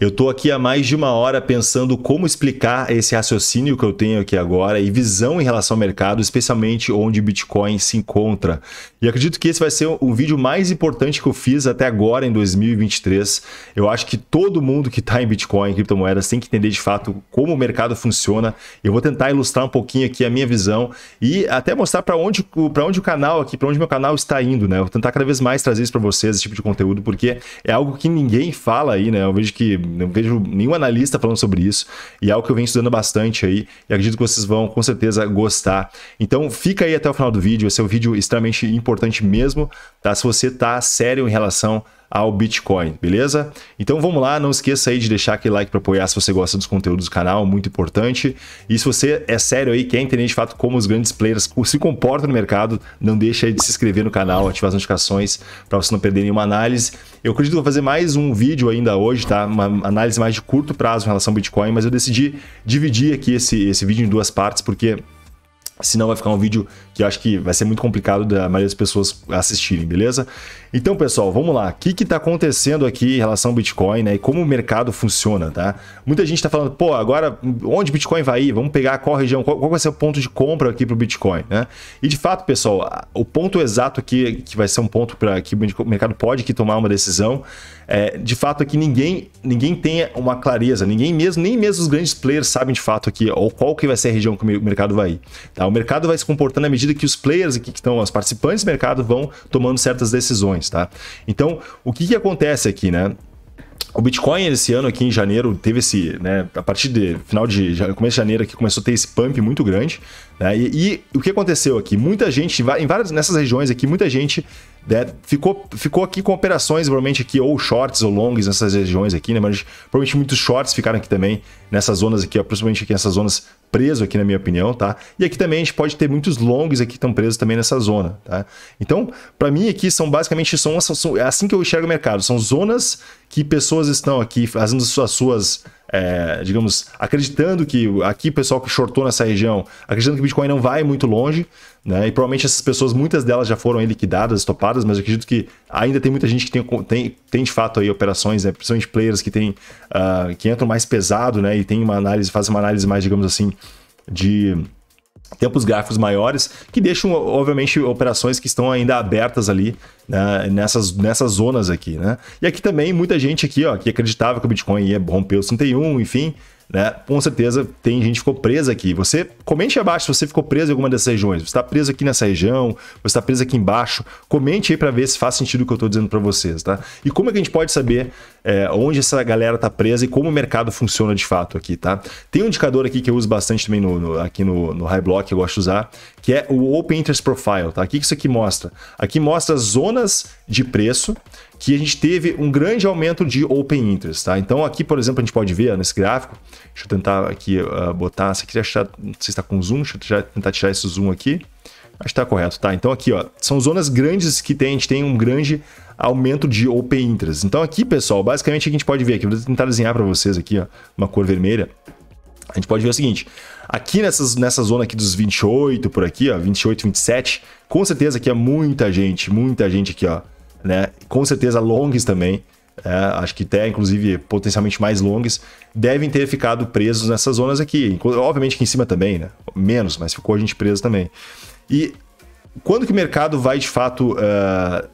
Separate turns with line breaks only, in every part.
Eu estou aqui há mais de uma hora pensando como explicar esse raciocínio que eu tenho aqui agora e visão em relação ao mercado, especialmente onde o Bitcoin se encontra. E acredito que esse vai ser o vídeo mais importante que eu fiz até agora em 2023. Eu acho que todo mundo que está em Bitcoin, em criptomoedas, tem que entender de fato como o mercado funciona. Eu vou tentar ilustrar um pouquinho aqui a minha visão e até mostrar para onde, onde o canal aqui, para onde meu canal está indo, né? Eu vou tentar cada vez mais trazer isso para vocês, esse tipo de conteúdo, porque é algo que ninguém fala aí, né? Eu vejo que não vejo nenhum analista falando sobre isso, e é algo que eu venho estudando bastante aí, e acredito que vocês vão com certeza gostar. Então fica aí até o final do vídeo, esse é um vídeo extremamente importante mesmo, tá? Se você tá sério em relação ao Bitcoin, beleza? Então vamos lá, não esqueça aí de deixar aquele like para apoiar se você gosta dos conteúdos do canal, muito importante. E se você é sério aí, quer entender de fato como os grandes players se comportam no mercado, não deixa aí de se inscrever no canal, ativar as notificações para você não perder nenhuma análise. Eu acredito que vou fazer mais um vídeo ainda hoje, tá? Uma análise mais de curto prazo em relação ao Bitcoin, mas eu decidi dividir aqui esse, esse vídeo em duas partes, porque Senão vai ficar um vídeo que eu acho que vai ser muito complicado da maioria das pessoas assistirem, beleza? Então, pessoal, vamos lá. O que está acontecendo aqui em relação ao Bitcoin né? e como o mercado funciona, tá? Muita gente está falando, pô, agora onde Bitcoin vai ir? Vamos pegar qual região, qual, qual vai ser o ponto de compra aqui para o Bitcoin, né? E de fato, pessoal, o ponto exato aqui, que vai ser um ponto para que o mercado pode aqui tomar uma decisão, é, de fato aqui é ninguém, ninguém tem uma clareza, ninguém mesmo, nem mesmo os grandes players sabem de fato aqui ou qual que vai ser a região que o mercado vai ir, tá? o mercado vai se comportando à medida que os players aqui que estão, os participantes do mercado, vão tomando certas decisões, tá? Então, o que, que acontece aqui, né? O Bitcoin esse ano aqui em janeiro teve esse, né, a partir de final de começo de janeiro aqui começou a ter esse pump muito grande, né, e, e, o que aconteceu aqui? Muita gente em várias nessas regiões aqui, muita gente né? Ficou, ficou aqui com operações, provavelmente aqui, ou shorts ou longs nessas regiões aqui, né? Mas provavelmente muitos shorts ficaram aqui também, nessas zonas aqui, ó, principalmente aqui nessas zonas preso aqui, na minha opinião, tá? E aqui também a gente pode ter muitos longs aqui que estão presos também nessa zona, tá? Então, para mim aqui são basicamente, são, são, é assim que eu enxergo o mercado, são zonas que pessoas estão aqui fazendo as suas é, digamos, acreditando que aqui o pessoal que shortou nessa região, acreditando que o Bitcoin não vai muito longe, né? E provavelmente essas pessoas, muitas delas já foram liquidadas, topadas, mas eu acredito que ainda tem muita gente que tem, tem, tem de fato aí operações, né? principalmente players que tem, uh, ah, que entram mais pesado, né? E tem uma análise, fazem uma análise mais, digamos assim, de tempos gráficos maiores, que deixam, obviamente, operações que estão ainda abertas ali né, nessas, nessas zonas aqui, né? E aqui também, muita gente aqui, ó, que acreditava que o Bitcoin ia romper os 31, enfim, né? Com certeza tem gente que ficou presa aqui. Você comente abaixo se você ficou preso em alguma dessas regiões. Você está preso aqui nessa região, você está preso aqui embaixo. Comente aí para ver se faz sentido o que eu estou dizendo para vocês, tá? E como é que a gente pode saber é, onde essa galera tá presa e como o mercado funciona de fato aqui, tá? Tem um indicador aqui que eu uso bastante também no, no aqui no, no High Block, eu gosto de usar, que é o Open Interest Profile, tá? O que isso aqui mostra? Aqui mostra zonas de preço que a gente teve um grande aumento de Open Interest, tá? Então aqui, por exemplo, a gente pode ver nesse gráfico, deixa eu tentar aqui uh, botar, se quiser achar, não sei se tá com zoom, deixa eu tentar tirar esse zoom aqui. Acho que tá correto, tá? Então aqui, ó, são zonas grandes que tem, a gente tem um grande aumento de open interest. Então aqui, pessoal, basicamente a gente pode ver aqui, vou tentar desenhar para vocês aqui, ó, uma cor vermelha. A gente pode ver o seguinte, aqui nessas, nessa zona aqui dos 28 por aqui, ó, 28, 27, com certeza aqui é muita gente, muita gente aqui, ó, né? Com certeza longs também, é, acho que até inclusive potencialmente mais longs devem ter ficado presos nessas zonas aqui. Obviamente que em cima também, né? Menos, mas ficou a gente preso também. E quando que o mercado vai de fato uh,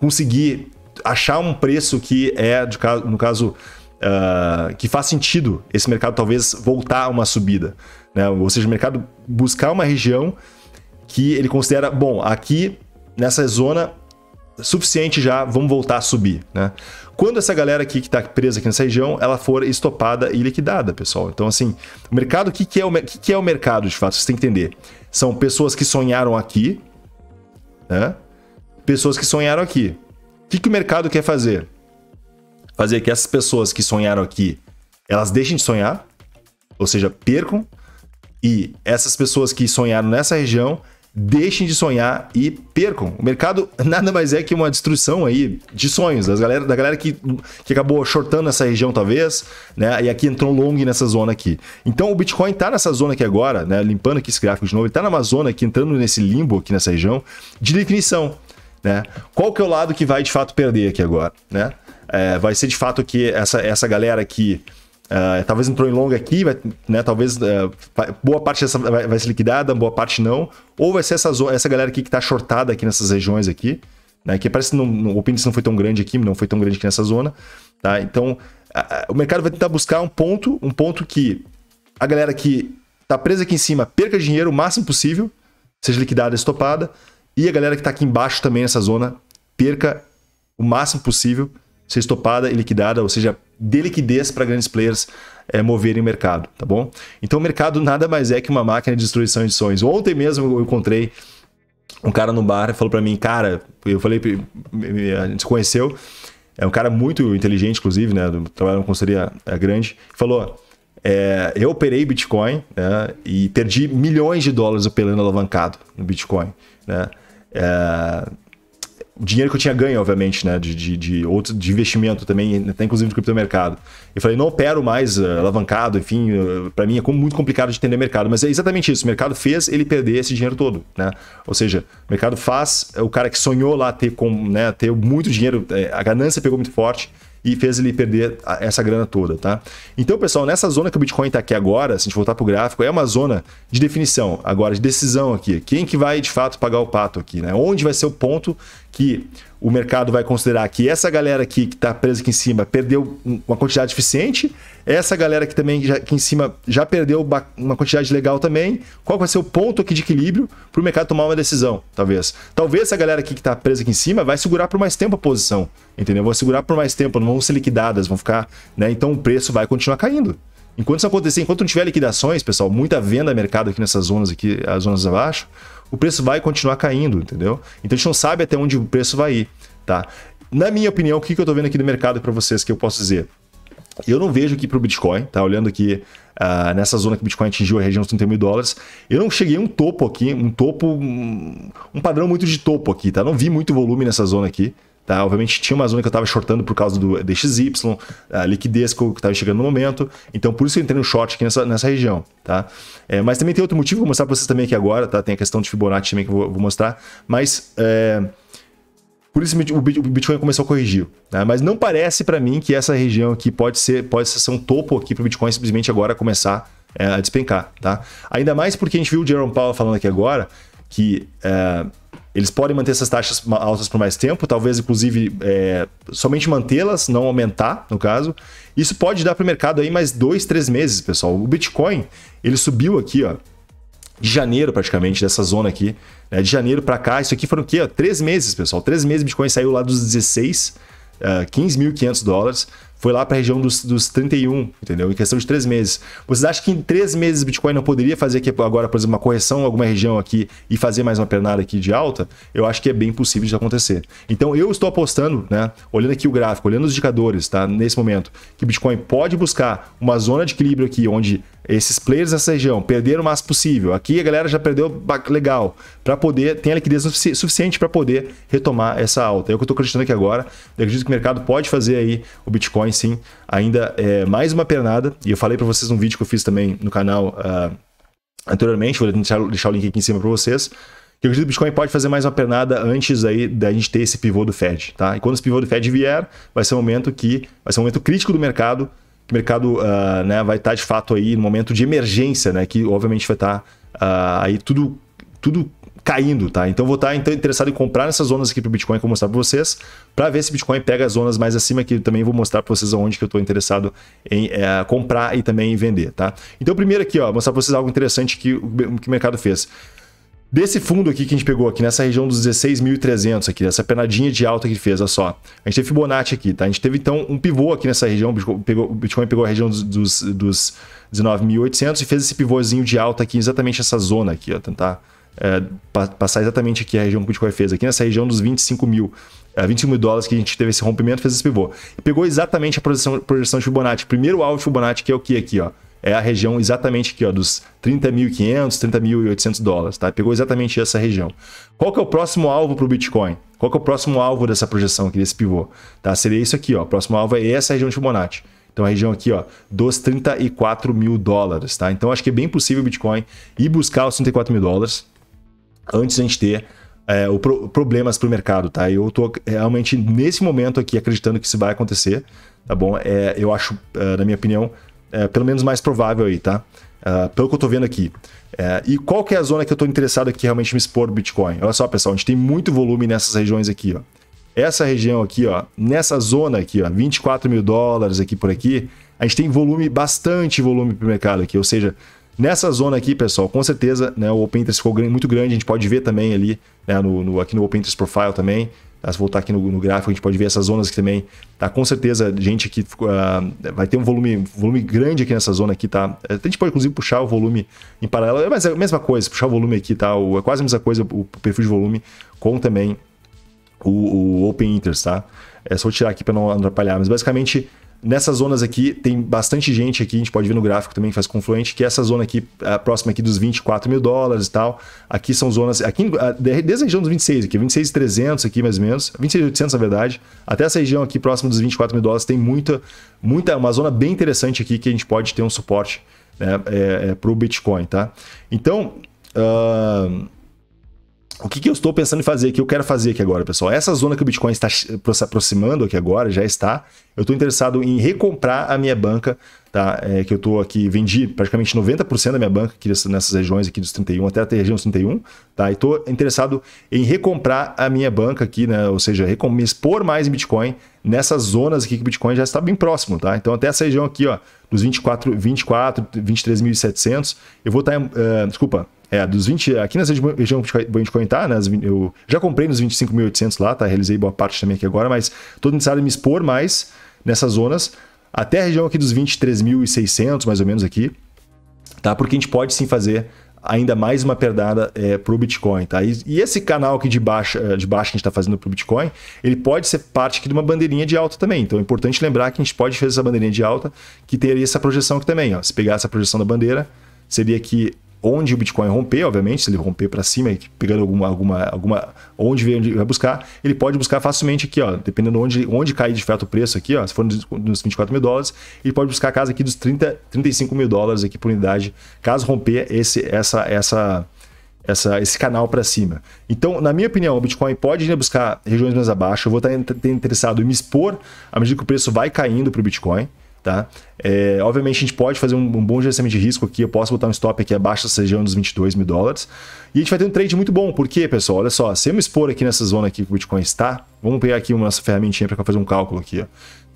conseguir achar um preço que é, caso, no caso, uh, que faz sentido esse mercado talvez voltar a uma subida. Né? Ou seja, o mercado buscar uma região que ele considera, bom, aqui nessa zona suficiente já, vamos voltar a subir, né? Quando essa galera aqui que está presa aqui nessa região, ela for estopada e liquidada, pessoal. Então, assim, o mercado, o que, que, é, o, que, que é o mercado, de fato? Você tem que entender. São pessoas que sonharam aqui, né? pessoas que sonharam aqui. O que, que o mercado quer fazer? Fazer que essas pessoas que sonharam aqui, elas deixem de sonhar, ou seja, percam, e essas pessoas que sonharam nessa região deixem de sonhar e percam. O mercado nada mais é que uma destruição aí de sonhos, das galera, da galera que, que acabou shortando essa região talvez, né? E aqui entrou long nessa zona aqui. Então o Bitcoin tá nessa zona aqui agora, né? Limpando aqui esse gráfico de novo, ele tá numa zona aqui entrando nesse limbo aqui nessa região de definição. Né? Qual que é o lado que vai de fato perder aqui agora? Né? É, vai ser de fato que essa, essa galera que uh, talvez entrou em longa aqui, vai, né, talvez uh, boa parte dessa vai, vai, ser liquidada, boa parte não. Ou vai ser essa, essa galera aqui que está shortada aqui nessas regiões aqui, né, que parece que não, o índice não foi tão grande aqui, não foi tão grande aqui nessa zona. Tá? Então, o mercado vai tentar buscar um ponto, um ponto que a galera que está presa aqui em cima perca dinheiro o máximo possível, seja liquidada, estopada, e a galera que está aqui embaixo também nessa zona, perca o máximo possível, ser estopada e liquidada, ou seja, dê liquidez para grandes players é, moverem o mercado, tá bom? Então o mercado nada mais é que uma máquina de destruição de sonhos. Ontem mesmo eu encontrei um cara no bar falou para mim, cara, eu falei, a gente se conheceu, é um cara muito inteligente, inclusive, né? Trabalha numa consultoria é, grande, falou. É, eu operei Bitcoin né, e perdi milhões de dólares operando alavancado no Bitcoin. Né? É, o dinheiro que eu tinha ganho, obviamente, né? De, de, de, outro, de investimento também, até inclusive do criptomercado. Eu falei, não opero mais uh, alavancado, enfim, uh, eh, para mim é muito complicado de entender mercado. Mas é exatamente isso. O mercado fez ele perder esse dinheiro todo, né? Ou seja, o mercado faz é o cara que sonhou lá ter, com, né, ter muito dinheiro, eh, a ganância pegou muito forte e fez ele perder essa grana toda, tá? Então, pessoal, nessa zona que o Bitcoin está aqui agora, se a gente voltar para o gráfico, é uma zona de definição, agora de decisão aqui. Quem que vai de fato pagar o pato aqui, né? Onde vai ser o ponto que o mercado vai considerar que essa galera aqui que está presa aqui em cima perdeu uma quantidade suficiente, essa galera que também já, aqui em cima já perdeu uma quantidade legal também, qual vai ser o ponto aqui de equilíbrio para o mercado tomar uma decisão, talvez. Talvez essa galera aqui que está presa aqui em cima vai segurar por mais tempo a posição, entendeu? Vou segurar por mais tempo, não vão ser liquidadas, vão ficar, né? Então o preço vai continuar caindo. Enquanto isso acontecer, enquanto não tiver liquidações, pessoal, muita venda mercado aqui nessas zonas aqui, as zonas abaixo, o preço vai continuar caindo, entendeu? Então a gente não sabe até onde o preço vai ir, tá? Na minha opinião, o que, que eu estou vendo aqui do mercado para vocês que eu posso dizer? Eu não vejo aqui para o Bitcoin, tá? Olhando aqui uh, nessa zona que o Bitcoin atingiu a região dos 31 mil dólares, eu não cheguei a um topo aqui, um topo, um, um padrão muito de topo aqui, tá? Não vi muito volume nessa zona aqui, Tá? Obviamente tinha uma zona que eu estava shortando por causa do DXY, a liquidez que estava chegando no momento. Então por isso eu entrei no short aqui nessa, nessa região. Tá? É, mas também tem outro motivo, vou mostrar para vocês também aqui agora. Tá? Tem a questão de Fibonacci também que eu vou, vou mostrar. Mas é, por isso o Bitcoin começou a corrigir. Né? Mas não parece para mim que essa região aqui pode ser, pode ser um topo aqui para o Bitcoin simplesmente agora começar é, a despencar. Tá? Ainda mais porque a gente viu o Jerome Powell falando aqui agora que... É, eles podem manter essas taxas altas por mais tempo, talvez inclusive é, somente mantê-las, não aumentar, no caso. Isso pode dar para o mercado aí mais dois, três meses, pessoal. O Bitcoin ele subiu aqui, ó, de janeiro praticamente dessa zona aqui, né? de janeiro para cá. Isso aqui foram o quê? Ó, três meses, pessoal. Três meses o Bitcoin saiu lá dos 16, uh, 15.500 dólares foi lá para a região dos, dos 31, entendeu? Em questão de três meses. Vocês acham que em três meses o Bitcoin não poderia fazer aqui agora, por exemplo, uma correção em alguma região aqui e fazer mais uma pernada aqui de alta? Eu acho que é bem possível de acontecer. Então eu estou apostando, né? Olhando aqui o gráfico, olhando os indicadores, tá? Nesse momento, que o Bitcoin pode buscar uma zona de equilíbrio aqui onde esses players nessa região perderam o máximo possível. Aqui a galera já perdeu legal para poder tem a liquidez suficiente para poder retomar essa alta. É o que eu estou acreditando aqui agora. Eu acredito que o mercado pode fazer aí o Bitcoin Bitcoin sim, ainda é mais uma pernada. E eu falei para vocês num vídeo que eu fiz também no canal uh, anteriormente, vou deixar, deixar, o link aqui em cima para vocês. Que eu acredito que o Bitcoin pode fazer mais uma pernada antes aí da gente ter esse pivô do Fed, tá? E quando esse pivô do Fed vier, vai ser um momento que vai ser um momento crítico do mercado, que o mercado uh, né, vai estar tá de fato aí no momento de emergência, né? Que obviamente vai estar tá, uh, aí tudo tudo caindo, tá? Então vou estar então, interessado em comprar nessas zonas aqui para o Bitcoin que eu vou mostrar para vocês, para ver se o Bitcoin pega as zonas mais acima que também vou mostrar para vocês aonde que eu estou interessado em é, comprar e também em vender, tá? Então primeiro aqui, ó, mostrar para vocês algo interessante que, que o mercado fez. Desse fundo aqui que a gente pegou aqui, nessa região dos 16.300 aqui, essa penadinha de alta que fez, olha só. A gente teve Fibonacci aqui, tá? A gente teve, então, um pivô aqui nessa região, o Bitcoin pegou, o Bitcoin pegou a região dos, dos, dos 19.800 e fez esse pivôzinho de alta aqui, exatamente essa zona aqui, ó, tentar tá? é, passar exatamente aqui a região que o Bitcoin fez, aqui nessa região dos 25 mil, 25 é, mil dólares que a gente teve esse rompimento, fez esse pivô. E pegou exatamente a projeção, projeção de Fibonacci. Primeiro alvo de Fibonacci, que é o que aqui, ó? É a região exatamente aqui, ó, dos 30.500, 30.800 dólares, tá? Pegou exatamente essa região. Qual que é o próximo alvo para o Bitcoin? Qual que é o próximo alvo dessa projeção aqui, desse pivô? Tá? Seria isso aqui, ó. O próximo alvo é essa região de Fibonacci. Então, a região aqui, ó, dos 34 mil dólares, tá? Então, acho que é bem possível o Bitcoin ir buscar os 34 mil dólares, antes de a gente ter é, o pro, problemas para o mercado, tá? Eu tô realmente nesse momento aqui acreditando que isso vai acontecer, tá bom? É, eu acho, é, na minha opinião, é, pelo menos mais provável aí, tá? É, pelo que eu tô vendo aqui. É, e qual que é a zona que eu tô interessado aqui realmente me expor do Bitcoin? Olha só, pessoal, a gente tem muito volume nessas regiões aqui, ó. Essa região aqui, ó, nessa zona aqui, ó, 24 mil dólares aqui por aqui, a gente tem volume, bastante volume para o mercado aqui, ou seja, Nessa zona aqui, pessoal, com certeza né, o Open Interest ficou muito grande, a gente pode ver também ali, né, no, no, aqui no Open Interest Profile também, tá, se voltar aqui no, no, gráfico, a gente pode ver essas zonas aqui também. Tá? Com certeza, gente aqui uh, ah, vai ter um volume, volume grande aqui nessa zona aqui, tá? A gente pode, inclusive, puxar o volume em paralelo. É, mas é a mesma coisa, puxar o volume aqui, tá? O, é quase a mesma coisa o perfil de volume com também o, o Open Interest, tá? É só tirar aqui para não atrapalhar. Mas, basicamente, Nessas zonas aqui, tem bastante gente aqui, a gente pode ver no gráfico também, faz confluente, que essa zona aqui, a próxima aqui dos 24 mil dólares e tal. Aqui são zonas, aqui, desde a região dos 26, aqui, 26,300 aqui mais ou menos, 26,800 na verdade, até essa região aqui próxima dos 24 mil dólares, tem muita, muita, uma zona bem interessante aqui que a gente pode ter um suporte né, é, é, para o Bitcoin, tá? Então, uh o que, que, eu estou pensando em fazer aqui? Eu quero fazer aqui agora, pessoal. Essa zona que o Bitcoin está se aproximando aqui agora, já está. Eu estou interessado em recomprar a minha banca, tá? É, que eu estou aqui, vendi praticamente 90% da minha banca aqui nessas regiões aqui dos 31, até a região dos 31, tá? E estou interessado em recomprar a minha banca aqui, né? Ou seja, me expor mais em Bitcoin nessas zonas aqui que o Bitcoin já está bem próximo, tá? Então até essa região aqui, ó, dos 24, 24 23.700, eu vou tá estar, uh, eh, desculpa, é, dos 20. Aqui nessa região que eu comentar, né? Eu já comprei nos 25.800 lá, tá? Realizei boa parte também aqui agora, mas todo necessário me expor mais nessas zonas. Até a região aqui dos 23.600, mais ou menos aqui, tá? Porque a gente pode sim fazer ainda mais uma perdada é, para o Bitcoin. Tá? E, e, esse canal aqui de baixa, eh, de baixa que a gente está fazendo para o Bitcoin, ele pode ser parte de uma bandeirinha de alta também. Então é importante lembrar que a gente pode fazer essa bandeirinha de alta, que teria essa projeção aqui também. Ó. Se pegar essa projeção da bandeira, seria que onde o Bitcoin romper, obviamente, se ele romper para cima, e pegando alguma, alguma, alguma onde vai buscar, ele pode buscar facilmente aqui, ó, dependendo onde, onde cair de fato o preço aqui, ó, se for nos, 24 mil dólares, ele pode buscar a casa aqui dos 30, 35 mil dólares aqui por unidade, caso romper esse, essa, essa, essa, esse canal para cima. Então, na minha opinião, o Bitcoin pode buscar regiões mais abaixo, eu vou estar interessado em me expor à medida que o preço vai caindo para o Bitcoin, Tá? É, obviamente a gente pode fazer um, um, bom gerenciamento de risco aqui. Eu posso botar um stop aqui abaixo dessa região dos 22 mil dólares. E a gente vai ter um trade muito bom. Por quê, pessoal? Olha só, se eu me expor aqui nessa zona aqui que o Bitcoin está, vamos pegar aqui uma nossa ferramentinha para fazer um cálculo aqui. Ó.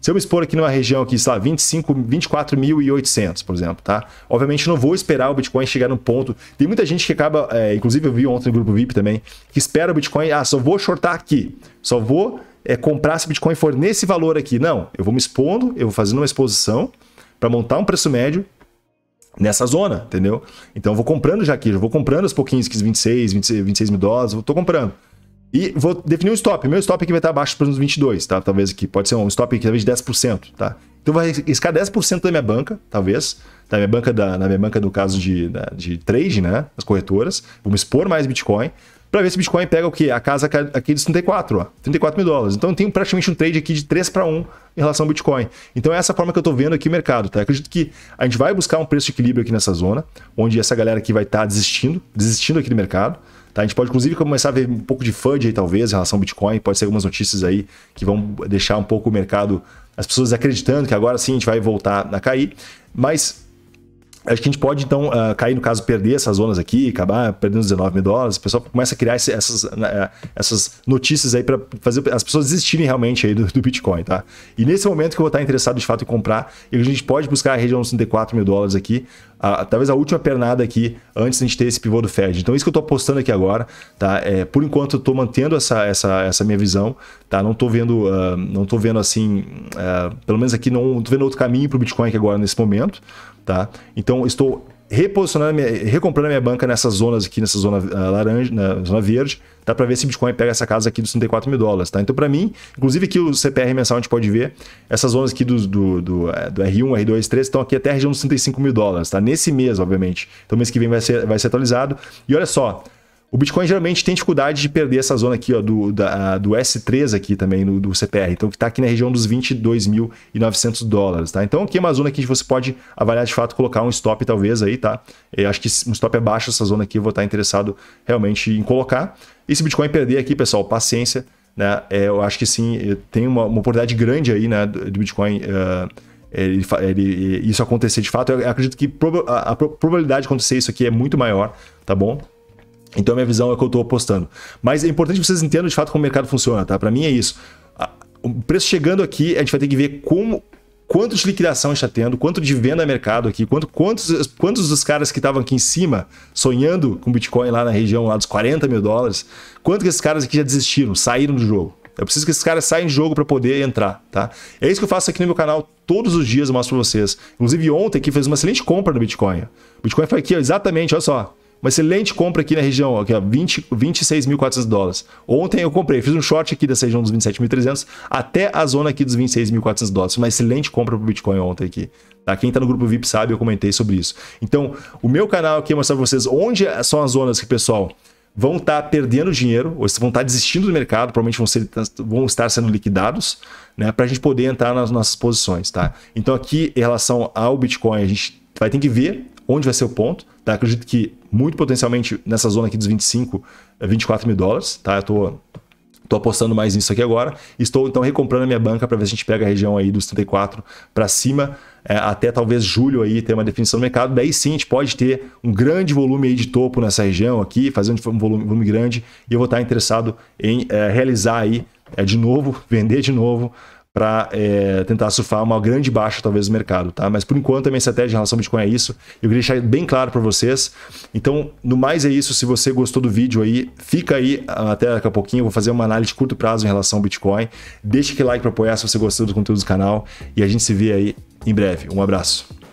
Se eu me expor aqui numa região aqui, sei lá, 24.800, por exemplo, tá? Obviamente não vou esperar o Bitcoin chegar num ponto. Tem muita gente que acaba, é, inclusive eu vi ontem no grupo VIP também, que espera o Bitcoin, ah, só vou shortar aqui, só vou é, comprar esse Bitcoin for nesse valor aqui. Não, eu vou me expondo, eu vou fazendo uma exposição para montar um preço médio nessa zona, entendeu? Então eu vou comprando já aqui, eu vou comprando os pouquinhos, 15, 26, 26, 26 mil dólares, eu tô comprando. E vou definir um stop. Meu stop aqui vai estar abaixo para uns 22, tá? Talvez aqui. Pode ser um stop aqui, talvez de 10%, tá? Então vou riscar 10% da minha banca, talvez. Da minha banca, da, na minha banca, no caso de, da, de trade, né? As corretoras. Vou me expor mais Bitcoin para ver se o Bitcoin pega o quê? A casa aqui dos 34, ó, 34 mil dólares. Então eu tenho praticamente um trade aqui de 3 para 1 em relação ao Bitcoin. Então é essa forma que eu estou vendo aqui o mercado, tá? Eu acredito que a gente vai buscar um preço de equilíbrio aqui nessa zona, onde essa galera aqui vai estar tá desistindo, desistindo aqui do mercado. Tá? A gente pode, inclusive, começar a ver um pouco de FUD aí, talvez, em relação ao Bitcoin. Pode ser algumas notícias aí que vão deixar um pouco o mercado, as pessoas acreditando que agora sim a gente vai voltar a cair. Mas Acho que a gente pode, então, uh, cair no caso, perder essas zonas aqui, acabar perdendo 19 mil dólares. O pessoal começa a criar esse, essas, uh, essas notícias aí para fazer as pessoas desistirem realmente aí do, do, Bitcoin, tá? E nesse momento que eu vou estar interessado de fato em comprar, a gente pode buscar a região dos 34 mil dólares aqui, uh, talvez a última pernada aqui, antes de a gente ter esse pivô do Fed. Então, isso que eu estou apostando aqui agora, tá? É, por enquanto, eu estou mantendo essa, essa, essa minha visão, tá? Não estou vendo, ah, não tô vendo assim, pelo menos aqui, não estou vendo outro caminho para o Bitcoin aqui agora nesse momento, tá? Então, estou reposicionando, minha, recomprando minha banca nessas zonas aqui, nessa zona uh, laranja, na zona verde, dá para ver se Bitcoin pega essa casa aqui dos 34 mil dólares, tá? Então, para mim, inclusive aqui o CPR mensal a gente pode ver, essas zonas aqui do, do, do, eh, do R1, R2, R3 estão aqui até a região dos 35 mil dólares, tá? Nesse mês, obviamente. Então, mês que vem vai ser, vai ser atualizado. E olha só, o Bitcoin geralmente tem dificuldade de perder essa zona aqui, ó, do, da, do S3 aqui também, no, do CPR. Então, que está aqui na região dos 22.900 dólares, tá? Então, aqui é uma zona que você pode avaliar de fato, colocar um stop talvez aí, tá? Eu acho que um stop é baixo essa zona aqui eu vou estar interessado realmente em colocar. E se o Bitcoin perder aqui, pessoal, paciência, né? É, eu acho que sim, eh, tem uma, uma, oportunidade grande aí, né, do Bitcoin... Uh, ele, ele, isso acontecer de fato, eu acredito que a, a probabilidade de acontecer isso aqui é muito maior, tá bom? Então, minha visão é que eu estou apostando. Mas é importante que vocês entendam de fato como o mercado funciona, tá? Para mim é isso. O preço chegando aqui, a gente vai ter que ver como quanto de liquidação está tendo, quanto de venda mercado aqui, quanto, quantos, quantos dos caras que estavam aqui em cima sonhando com Bitcoin lá na região lá dos 40 mil dólares, quanto que esses caras aqui já desistiram, saíram do jogo. Eu preciso que esses caras saiam do jogo para poder entrar, tá? É isso que eu faço aqui no meu canal todos os dias, eu mostro para vocês. Inclusive ontem aqui fez uma excelente compra no Bitcoin. O Bitcoin foi aqui, ó, exatamente, olha só, uma excelente compra aqui na região, aqui, ó, 20, 26.400 é dólares. Ontem eu comprei, fiz um short aqui dessa região dos 27.300 até a zona aqui dos 26.400 dólares. Uma excelente compra para o Bitcoin ontem aqui. Tá? Quem está no grupo VIP sabe, eu comentei sobre isso. Então, o meu canal aqui é mostrar para vocês onde são as zonas que, pessoal, vão estar tá perdendo dinheiro, ou vão estar tá desistindo do mercado, provavelmente vão, ser, vão estar sendo liquidados, né? Para a gente poder entrar nas nossas posições, tá? Então, aqui, em relação ao Bitcoin, a gente vai ter que ver onde vai ser o ponto. Tá? Acredito que muito potencialmente nessa zona aqui dos 25, 24 é, mil dólares. Tá? Eu tô, tô apostando mais nisso aqui agora. Estou então recomprando a minha banca para ver se a gente pega a região aí dos 34 para cima, é, até talvez julho aí ter uma definição do mercado. Daí sim a gente pode ter um grande volume aí de topo nessa região aqui, fazendo um volume, volume grande. E eu vou estar interessado em é, realizar aí é, de novo, vender de novo para é, tentar surfar uma grande baixa, talvez, do mercado, tá? Mas por enquanto a minha estratégia em relação ao Bitcoin é isso. Eu queria deixar bem claro para vocês. Então, no mais é isso. Se você gostou do vídeo aí, fica aí até daqui a pouquinho. Eu vou fazer uma análise de curto prazo em relação ao Bitcoin. Deixa aquele like para apoiar se você gostou do conteúdo do canal. E a gente se vê aí em breve. Um abraço.